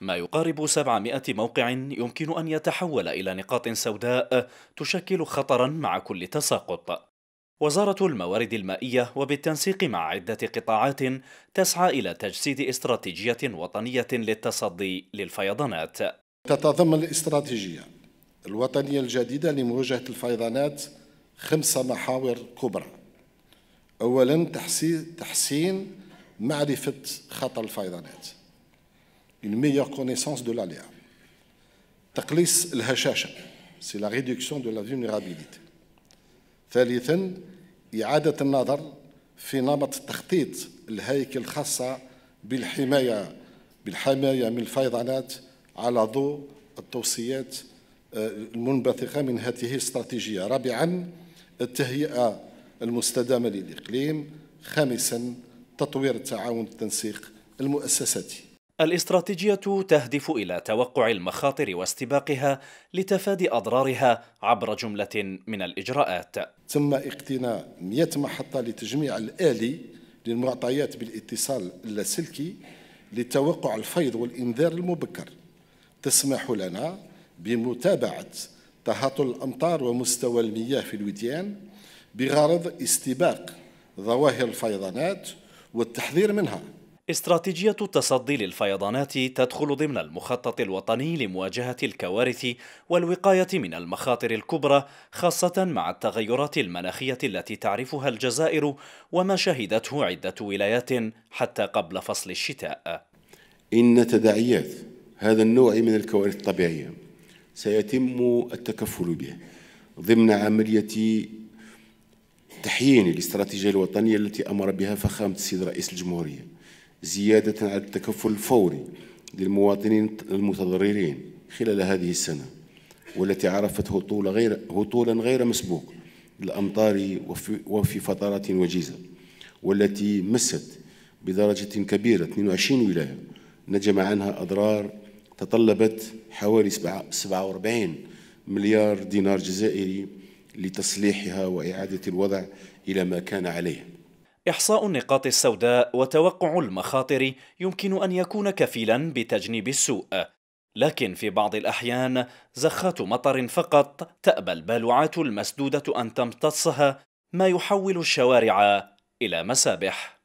ما يقارب 700 موقع يمكن أن يتحول إلى نقاط سوداء تشكل خطرا مع كل تساقط وزارة الموارد المائية وبالتنسيق مع عدة قطاعات تسعى إلى تجسيد استراتيجية وطنية للتصدي للفيضانات تتضمن الاستراتيجية الوطنية الجديدة لمواجهة الفيضانات خمسة محاور كبرى أولا تحسين, معرفة خطر الفيضانات une meilleure connaissance de l'aléa تقليص الهشاشة سي لا ريدكسيون دو لا فيونيرابيليتي ثالثا إعادة النظر في نمط تخطيط الهيكل الخاصة بالحماية بالحماية من الفيضانات على ضوء التوصيات آه، المنبثقة من هذه الاستراتيجية رابعا التهيئة المستدامة للإقليم خامسا تطوير التعاون التنسيق المؤسساتي الاستراتيجية تهدف إلى توقع المخاطر واستباقها لتفادي أضرارها عبر جملة من الإجراءات تم اقتناء 100 محطة لتجميع الآلي للمعطيات بالاتصال اللاسلكي لتوقع الفيض والإنذار المبكر تسمح لنا بمتابعة تهاطل الأمطار ومستوى المياه في الوديان بغرض استباق ظواهر الفيضانات والتحذير منها استراتيجية التصدي للفيضانات تدخل ضمن المخطط الوطني لمواجهة الكوارث والوقاية من المخاطر الكبرى خاصة مع التغيرات المناخية التي تعرفها الجزائر وما شهدته عدة ولايات حتى قبل فصل الشتاء إن تداعيات هذا النوع من الكوارث الطبيعية سيتم التكفل به ضمن عملية تحيين الاستراتيجيه الوطنية التي أمر بها فخامة السيد رئيس الجمهورية زيادة على التكفل الفوري للمواطنين المتضررين خلال هذه السنة والتي عرفت هطول غير هطولا غير مسبوق للامطار وفي, وفي فترات وجيزة والتي مست بدرجة كبيرة 22 ولاية نجم عنها أضرار تطلبت حوالي 47 مليار دينار جزائري لتصليحها وإعادة الوضع إلى ما كان عليه إحصاء النقاط السوداء وتوقع المخاطر يمكن أن يكون كفيلا بتجنيب السوء لكن في بعض الأحيان زخات مطر فقط تأبى البالوعات المسدودة أن تمتصها ما يحول الشوارع إلى مسابح